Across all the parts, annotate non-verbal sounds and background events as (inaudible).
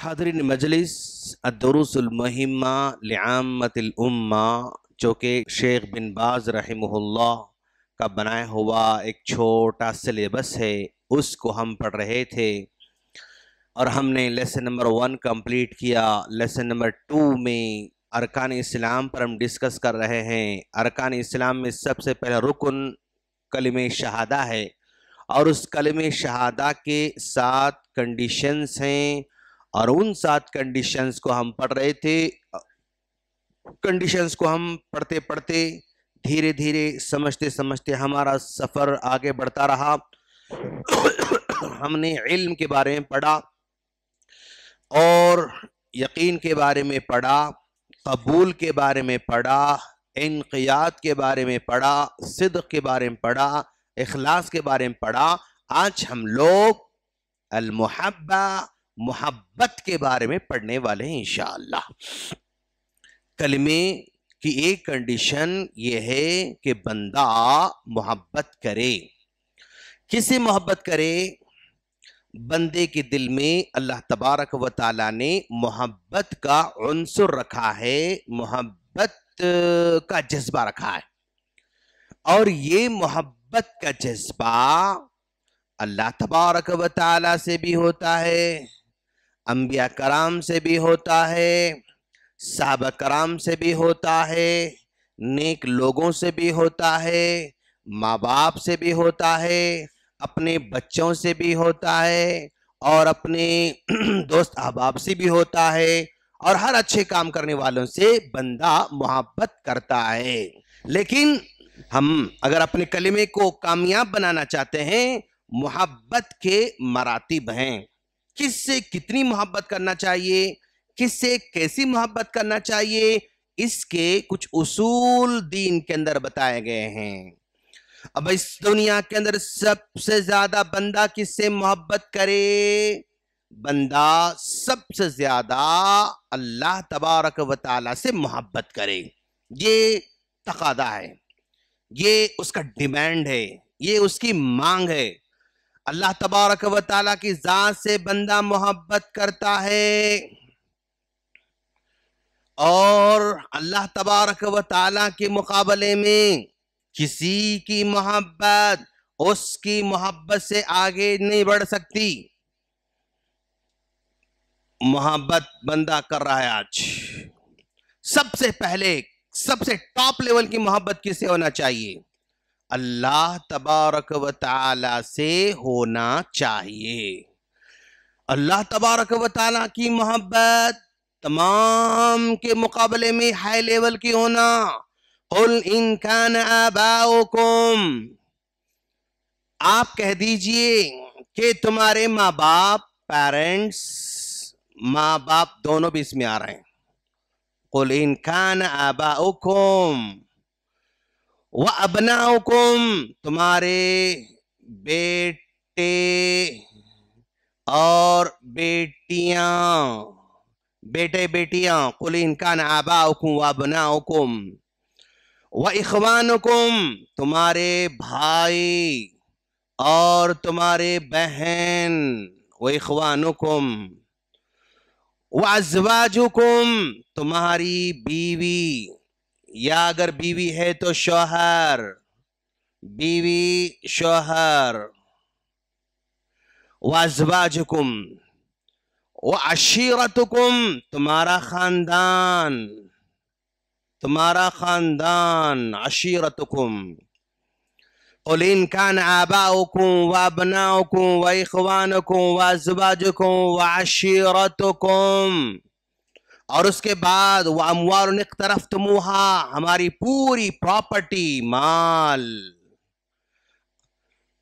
हादरीन मजलिस अदरुसलमहिमा लामतुल्मा जो कि शेख बिन बाज रहमल्ला का बनाया हुआ एक छोटा सिलेबस है उसको हम पढ़ रहे थे और हमने लेसन नंबर वन कंप्लीट किया लेसन नंबर टू में अरकान इस्लाम पर हम डिस्कस कर रहे हैं अरकान इस्लाम में सबसे पहला रुकन कलम शहादा है और उस कलम शहादा के सात कंडीशंस हैं और उन सात कंडीशंस को हम पढ़ रहे थे कंडीशंस को हम पढ़ते पढ़ते धीरे धीरे समझते समझते हमारा सफ़र आगे बढ़ता रहा हमने इल्म के बारे में पढ़ा और यकीन के बारे में पढ़ा कबूल के बारे में पढ़ा इनकियात के बारे में पढ़ा सिद के बारे में पढ़ा इखलास के बारे में पढ़ा आज हम लोग अलमहब्बा मोहब्बत के बारे में पढ़ने वाले हैं इंशाल्लाह कलमे की एक कंडीशन यह है कि बंदा मोहब्बत करे किसे मोहब्बत करे बंदे के दिल में अल्लाह तबारक व ताला ने मोहब्बत का अंसुर रखा है मोहब्बत का जज्बा रखा है और ये मोहब्बत का जज्बा अल्लाह तबारक व ताला से भी होता है अम्बिया कराम से भी होता है साहब कराम से भी होता है नेक लोगों से भी होता है माँ बाप से भी होता है अपने बच्चों से भी होता है और अपने (clears throat) दोस्त अहबाब से भी होता है और हर अच्छे काम करने वालों से बंदा मोहब्बत करता है लेकिन हम अगर अपने कलमे को कामयाब बनाना चाहते हैं मोहब्बत के मरातिब हैं किससे कितनी मोहब्बत करना चाहिए किससे कैसी मोहब्बत करना चाहिए इसके कुछ उसूल दीन के अंदर बताए गए हैं अब इस दुनिया के अंदर सबसे ज्यादा बंदा किससे मोहब्बत करे बंदा सबसे ज्यादा अल्लाह तबारक व से मोहब्बत करे ये तकादा है ये उसका डिमांड है ये उसकी मांग है अल्लाह तबारक व की ज़ात से बंदा मोहब्बत करता है और अल्लाह तबारक व के मुकाबले में किसी की मोहब्बत उसकी मोहब्बत से आगे नहीं बढ़ सकती मोहब्बत बंदा कर रहा है आज सबसे पहले सबसे टॉप लेवल की मोहब्बत किसे होना चाहिए अल्लाह तबारक व ताला से होना चाहिए अल्लाह तबारक व ताला की मोहब्बत तमाम के मुकाबले में हाई लेवल की होना उल इनकान आबाओकुम आप कह दीजिए कि तुम्हारे माँ बाप पेरेंट्स माँ बाप दोनों भी इसमें आ रहे हैं कुल इनकान आबाओकुम वह अबनाकुम तुम्हारे बेटे और बेटियां बेटे बेटियां कुल इनका आबाकुम व अबनाकुम व इखवानुकुम तुम्हारे भाई और तुम्हारे बहन व इखवानुकुम व अजवाजुकुम तुम्हारी बीवी या अगर बीवी है तो शोहर बीवी शोहर वाजवाजुकुम व अशीरतुकुम तुम्हारा खानदान तुम्हारा खानदान अशीरतुकुम قل إن व آباؤكم وأبناؤكم وإخوانكم وأزواجكم कुम और उसके बाद वह अमवार तरफ तमुहा हमारी पूरी प्रॉपर्टी माल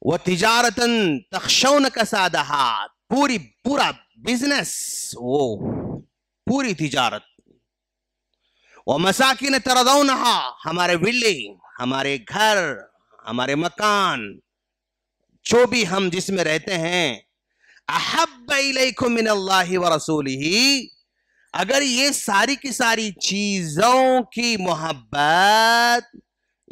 वो तिजारतन तक्षौन कसादहा पूरी पूरा बिजनेस वो पूरी तिजारत वो मसाकिन तरदौनहा हमारे बिल्डिंग हमारे घर हमारे मकान जो भी हम जिसमें रहते हैं अहब मिन मिनल्लाहि व रसूलिही अगर ये सारी की सारी चीजों की मोहब्बत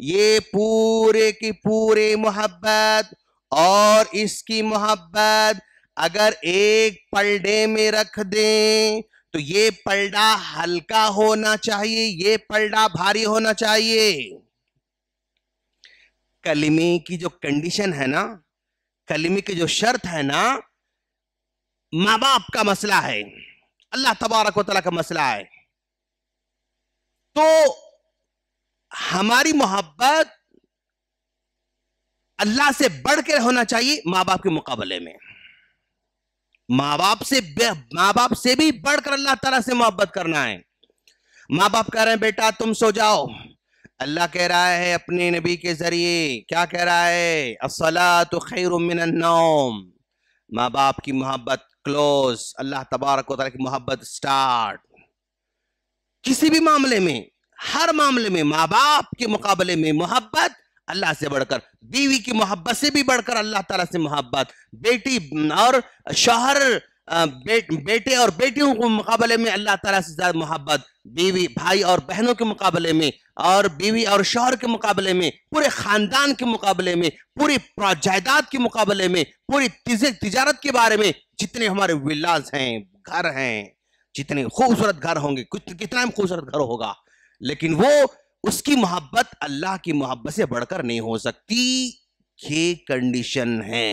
ये पूरे की पूरे मोहब्बत और इसकी मोहब्बत अगर एक पलडे में रख दें तो ये पलडा हल्का होना चाहिए ये पलडा भारी होना चाहिए कलिमे की जो कंडीशन है ना कलिमे की जो शर्त है ना माँ बाप का मसला है अल्लाह तबारक वाली का मसला है तो हमारी मोहब्बत अल्लाह से बढ़ के होना चाहिए माँ बाप के मुकाबले में माँ बाप से माँ बाप से भी बढ़कर अल्लाह तला से मोहब्बत करना है माँ बाप कह रहे हैं बेटा तुम सो जाओ अल्लाह कह रहा है अपने नबी के जरिए क्या कह रहा है असला तो खैर मिनम माँ बाप की मोहब्बत क्लोज अल्लाह तबारक वाली की मोहब्बत स्टार्ट किसी भी मामले में हर मामले में माँ बाप के मुकाबले में मोहब्बत अल्लाह से बढ़कर बीवी की मोहब्बत से भी बढ़कर अल्लाह ताला से मोहब्बत बेटी और शोहर बेटे और बेटियों के मुकाबले में अल्लाह ताला से ज़्यादा मोहब्बत बीवी भाई और बहनों के मुकाबले में और बीवी और शोहर के मुकाबले में पूरे ख़ानदान के मुकाबले में पूरी जायदाद के मुकाबले में पूरी तिजारत के बारे में जितने हमारे विलास हैं घर हैं जितने खूबसूरत घर होंगे कुछ कितना ही खूबसूरत घर होगा लेकिन वो उसकी मोहब्बत अल्लाह की मोहब्बत से बढ़कर नहीं हो सकती ये कंडीशन है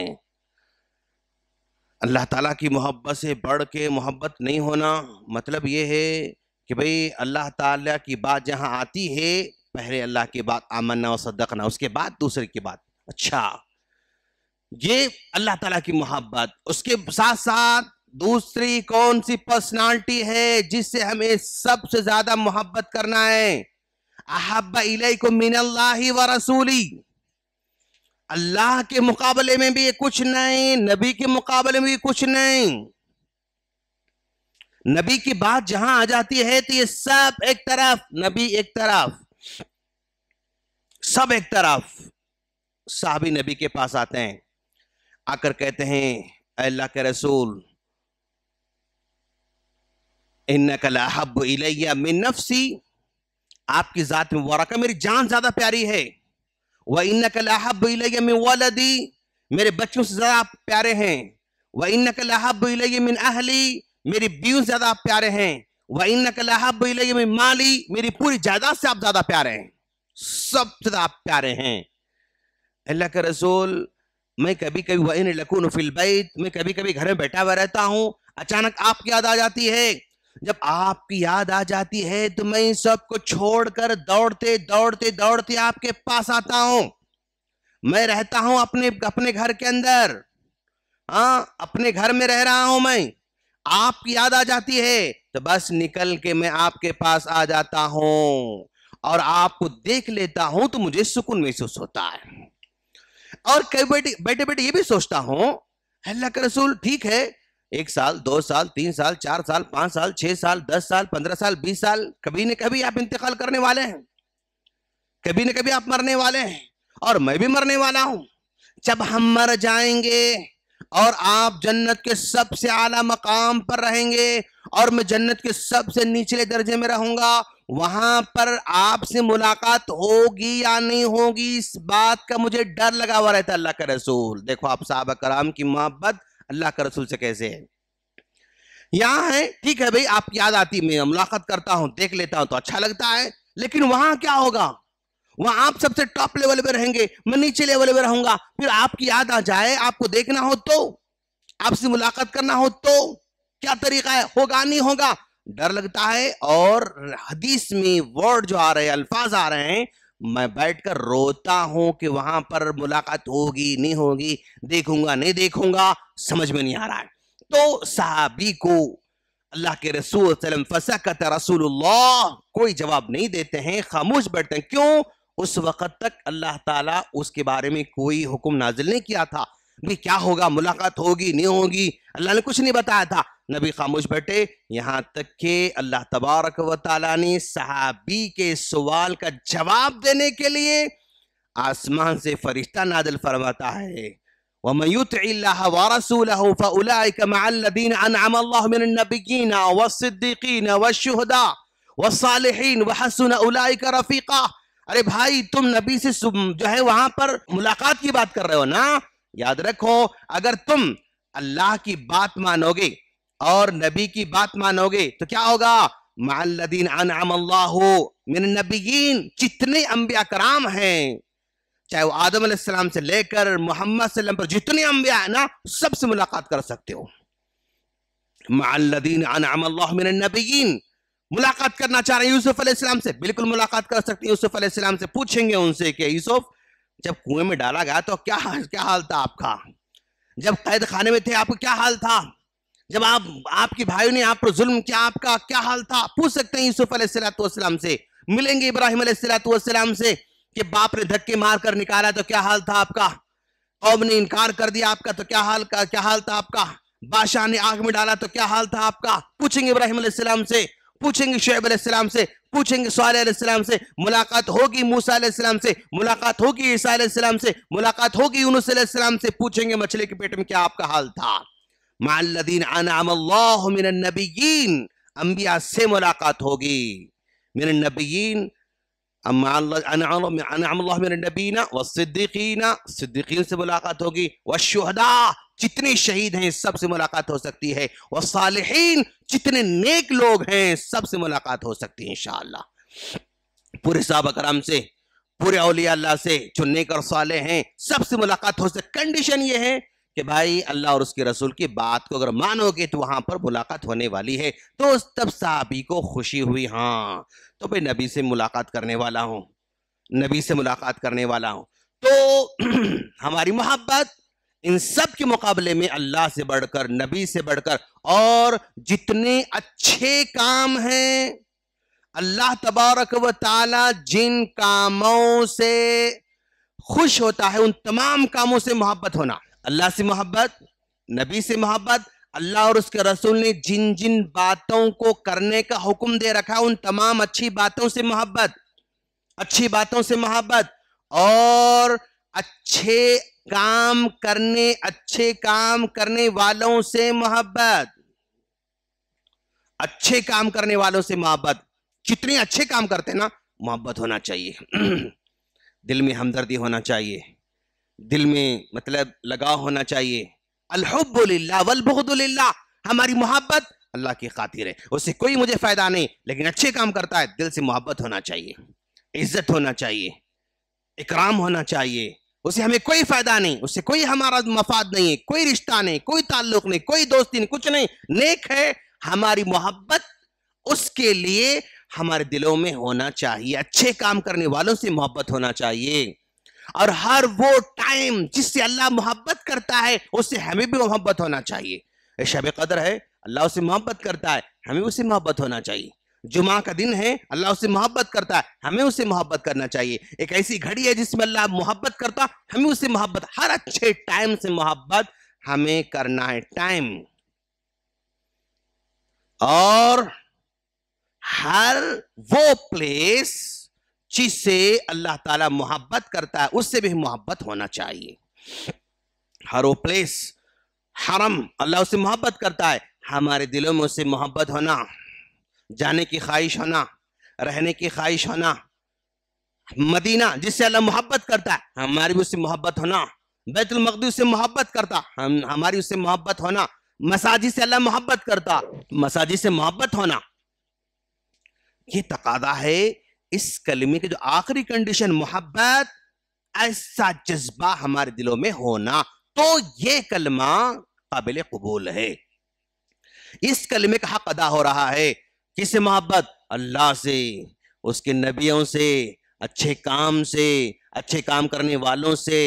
अल्लाह ताला की मोहब्बत से बढ़ के मोहब्बत नहीं होना मतलब ये है कि भाई अल्लाह ताला की बात जहाँ आती है पहले अल्लाह की बात आमना और सदकना उसके बाद दूसरे की बात अच्छा ये अल्लाह ताला की मोहब्बत उसके साथ साथ दूसरी कौन सी पर्सनालिटी है जिससे हमें सबसे ज्यादा मोहब्बत करना है अहब इलाई को मिनल्ला व रसूली अल्लाह के मुकाबले में भी कुछ नहीं नबी के मुकाबले में भी कुछ नहीं नबी की बात जहां आ जाती है तो ये सब एक तरफ नबी एक तरफ सब एक तरफ साहबी नबी के पास आते हैं आकर कहते हैं अल्लाह के रसूल इन कलाहब इलैया मिन नफसी आपकी ज़ात मुबारक मेरी जान ज़्यादा प्यारी है व इनकल अहब मिन वलदी मेरे बच्चों से ज़्यादा प्यारे हैं व इनकल अहब मिन अहली मेरी बीवी से ज़्यादा प्यारे हैं व इनकल अहब मिन माली मेरी पूरी जायदाद से आप ज़्यादा प्यारे हैं सबसे ज़्यादा आप प्यारे हैं अल्लाह के रसूल मैं कभी कभी वही लकून फिलबैत मैं कभी कभी घर में बैठा हुआ रहता हूँ अचानक आपकी याद आ जाती है जब आपकी याद आ जाती है तो मैं इन सबको छोड़कर दौड़ते दौड़ते दौड़ते आपके पास आता हूं मैं रहता हूं अपने अपने घर के अंदर हाँ अपने घर में रह रहा हूं मैं आपकी याद आ जाती है तो बस निकल के मैं आपके पास आ जाता हूं और आपको देख लेता हूं तो मुझे सुकून महसूस होता है और कई बैठे बैठे बैठे ये भी सोचता हूं अल्लाह के रसूल ठीक है एक साल दो साल तीन साल चार साल पांच साल छह साल दस साल पंद्रह साल बीस साल कभी न कभी आप इंतकाल करने वाले हैं कभी न कभी आप मरने वाले हैं और मैं भी मरने वाला हूं जब हम मर जाएंगे और आप जन्नत के सबसे आला मकाम पर रहेंगे और मैं जन्नत के सबसे निचले दर्जे में रहूंगा वहां पर आपसे मुलाकात होगी या नहीं होगी इस बात का मुझे डर लगा हुआ रहता अल्लाह के रसूल देखो आप साहब कराम की मोहब्बत अल्लाह का रसूल से कैसे है यहाँ है ठीक है भाई आप याद आती मैं मुलाकात करता हूँ देख लेता हूँ तो अच्छा लगता है लेकिन वहां क्या होगा वहां आप सबसे टॉप लेवल पे रहेंगे मैं नीचे लेवल पे रहूंगा फिर आपकी याद आ जाए आपको देखना हो तो आपसे मुलाकात करना हो तो क्या तरीका है होगा नहीं होगा डर लगता है और हदीस में वर्ड जो आ रहे हैं अल्फाज आ रहे हैं मैं बैठकर रोता हूं कि वहां पर मुलाकात होगी नहीं होगी देखूंगा नहीं देखूंगा समझ में नहीं आ रहा है तो साहबी को अल्लाह के रसूल सलम फसा का रसूलुल्लाह कोई जवाब नहीं देते हैं खामोश बैठते हैं क्यों उस वक़्त तक अल्लाह ताला उसके बारे में कोई हुक्म नाजिल नहीं किया था भाई क्या होगा मुलाकात होगी नहीं होगी अल्लाह ने कुछ नहीं बताया था नबी खामोश बैठे यहाँ तक के अल्लाह तबारक वाली ने सहाबी के सवाल का जवाब देने के लिए आसमान से फरिश्ता नादल फरमाता है अरे भाई तुम नबी से जो है वहां पर मुलाकात की बात कर रहे हो ना याद रखो अगर तुम अल्लाह की बात मानोगे और नबी की बात मानोगे तो क्या होगा मालदीन मेरे नबीन जितने अम्बिया कराम हैं चाहे वो आदम सलाम से लेकर मोहम्मद पर जितने अम्बिया है ना सबसे मुलाकात कर सकते हो मालदीन मेरे नबीन मुलाकात करना चाह रहे हैं यूसुफ अलैहिस्सलाम से बिल्कुल मुलाकात कर सकते हैं यूसुफ अलैहिस्सलाम से पूछेंगे उनसे कि यूसुफ जब कुएं में डाला गया तो क्या क्या हाल था आपका जब कैद खाने में थे आपका क्या हाल था जब आप आपके भाइयों ने आप पर जुल्म किया आपका क्या हाल था पूछ सकते हैं यूसुफ अलैहिस्सलाम से मिलेंगे इब्राहिम अलैहिस्सलाम से कि बाप ने धक्के मार कर निकाला तो क्या हाल था आपका कौम ने इनकार कर दिया आपका तो क्या हाल का क्या हाल था आपका बादशाह ने आग में डाला तो क्या हाल था आपका पूछेंगे इब्राहिम अलैहिस्सलाम से पूछेंगे शुएब अलैहिस्सलाम से पूछेंगे सलाम से मुलाकात होगी मूसा सलाम से मुलाकात होगी ईसा सलाम से मुलाकात होगी सलाम से पूछेंगे मछली के पेट में क्या आपका हाल था मालदीन अनामीन अम्बिया से मुलाकात होगी मेरे नबीन अम्मा अल्लाह मेरे नबीना व सिद्दीकीना सिद्दीकीन से मुलाकात होगी वशहदा जितने शहीद हैं सबसे मुलाकात हो सकती है वह सालहीन जितने नेक लोग हैं सबसे मुलाकात हो सकती है इनशाला पूरे साहब कराम से पूरे अलिया से जो नेक और साले हैं सबसे मुलाकात हो सकती कंडीशन ये है कि भाई अल्लाह और उसके रसूल की बात को अगर मानोगे तो वहां पर मुलाकात होने वाली है तो उस तब साहबी को खुशी हुई हाँ तो भाई नबी से मुलाकात करने वाला हूँ नबी से मुलाकात करने वाला हूँ तो (clears throat) हमारी मोहब्बत इन सब के मुकाबले में अल्लाह से बढ़कर नबी से बढ़कर और जितने अच्छे काम हैं अल्लाह तबारक व ताला जिन कामों से खुश होता है उन तमाम कामों से मोहब्बत होना अल्लाह से मोहब्बत नबी से मोहब्बत अल्लाह और उसके रसूल ने जिन जिन बातों को करने का हुक्म दे रखा उन तमाम अच्छी बातों से मोहब्बत अच्छी बातों से मोहब्बत और अच्छे काम करने अच्छे काम करने वालों से मोहब्बत अच्छे काम करने वालों से मोहब्बत जितने अच्छे काम करते ना मोहब्बत होना चाहिए (clears throat) दिल में हमदर्दी होना चाहिए दिल में मतलब लगाव होना चाहिए अलहबुल्ला वलबुदुल्ला हमारी मोहब्बत अल्लाह की खातिर है उससे कोई मुझे फ़ायदा नहीं लेकिन अच्छे काम करता है दिल से मोहब्बत होना चाहिए इज्जत होना चाहिए इकराम होना चाहिए उसे हमें कोई फ़ायदा नहीं उससे कोई हमारा मफाद नहीं है कोई रिश्ता नहीं कोई ताल्लुक नहीं कोई दोस्ती नहीं कुछ नहीं नेक है हमारी मोहब्बत उसके लिए हमारे दिलों में होना चाहिए अच्छे काम करने वालों से मोहब्बत होना चाहिए और हर वो टाइम जिससे अल्लाह मोहब्बत करता है उससे हमें भी मोहब्बत होना चाहिए शब कदर है अल्लाह उससे मोहब्बत करता है हमें उसे मोहब्बत होना चाहिए जुमा का दिन है अल्लाह उससे मोहब्बत करता है हमें उसे मोहब्बत करना चाहिए एक ऐसी घड़ी है जिसमें अल्लाह मोहब्बत करता हमें उसे मोहब्बत हर अच्छे टाइम से मोहब्बत हमें करना है टाइम और हर वो प्लेस चीज से अल्लाह ताला मोहब्बत करता है उससे भी मोहब्बत होना चाहिए हर वो प्लेस हरम अल्लाह उससे मोहब्बत करता है हमारे दिलों में उससे मोहब्बत होना जाने की ख्वाहिश होना रहने की ख्वाहिश होना मदीना जिससे अल्लाह मोहब्बत करता है हमारी उससे मोहब्बत होना मकदू से मोहब्बत करता हम हमारी उससे मोहब्बत होना मसाजी से अल्लाह मोहब्बत करता मसाजी से मोहब्बत होना ये तकादा है इस कलमे की जो आखिरी कंडीशन मोहब्बत ऐसा जज्बा हमारे दिलों में होना तो ये कलमा काबिल कबूल है इस कलमे का हक अदा हो रहा है किसे मोहब्बत अल्लाह से उसके नबियों से अच्छे काम से अच्छे काम करने वालों से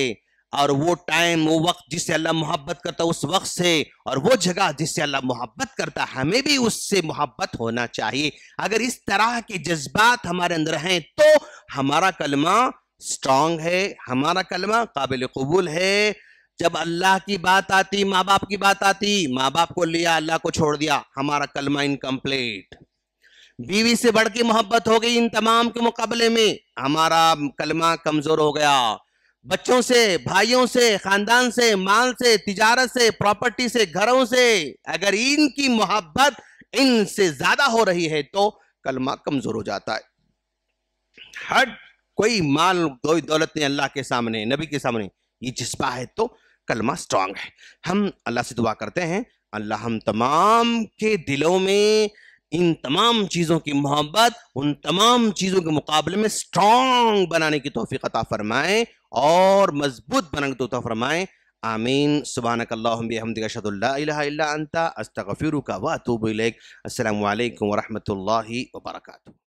और वो टाइम वो वक्त जिससे अल्लाह मोहब्बत करता उस वक्त से और वो जगह जिससे अल्लाह मोहब्बत करता हमें भी उससे मोहब्बत होना चाहिए अगर इस तरह के जज्बात हमारे अंदर हैं तो हमारा कलमा स्ट्रांग है हमारा कलमा काबिल कबूल है जब अल्लाह की बात आती माँ बाप की बात आती माँ बाप को लिया अल्लाह को छोड़ दिया हमारा कलमा इनकम्प्लीट बीवी से बढ़ के मोहब्बत हो गई इन तमाम के मुकाबले में हमारा कलमा कमजोर हो गया बच्चों से भाइयों से खानदान से माल से तिजारत से प्रॉपर्टी से घरों से अगर इनकी मोहब्बत इनसे ज्यादा हो रही है तो कलमा कमजोर हो जाता है हर कोई माल दौलत नहीं अल्लाह के सामने नबी के सामने ये जज्बा है तो कलमा स्ट्रांग है हम अल्लाह से दुआ करते हैं अल्लाह हम तमाम के दिलों में इन तमाम चीज़ों की मोहब्बत उन तमाम चीज़ों के मुकाबले में स्ट्रांग बनाने की तोहफी अता फरमाएँ اور مضبوط بننگ تو فرمائیں آمین سبحانك اللهم بحمدك اشهد ان لا اله الا انت استغفرك واتوب اليك السلام عليكم ورحمه الله وبركاته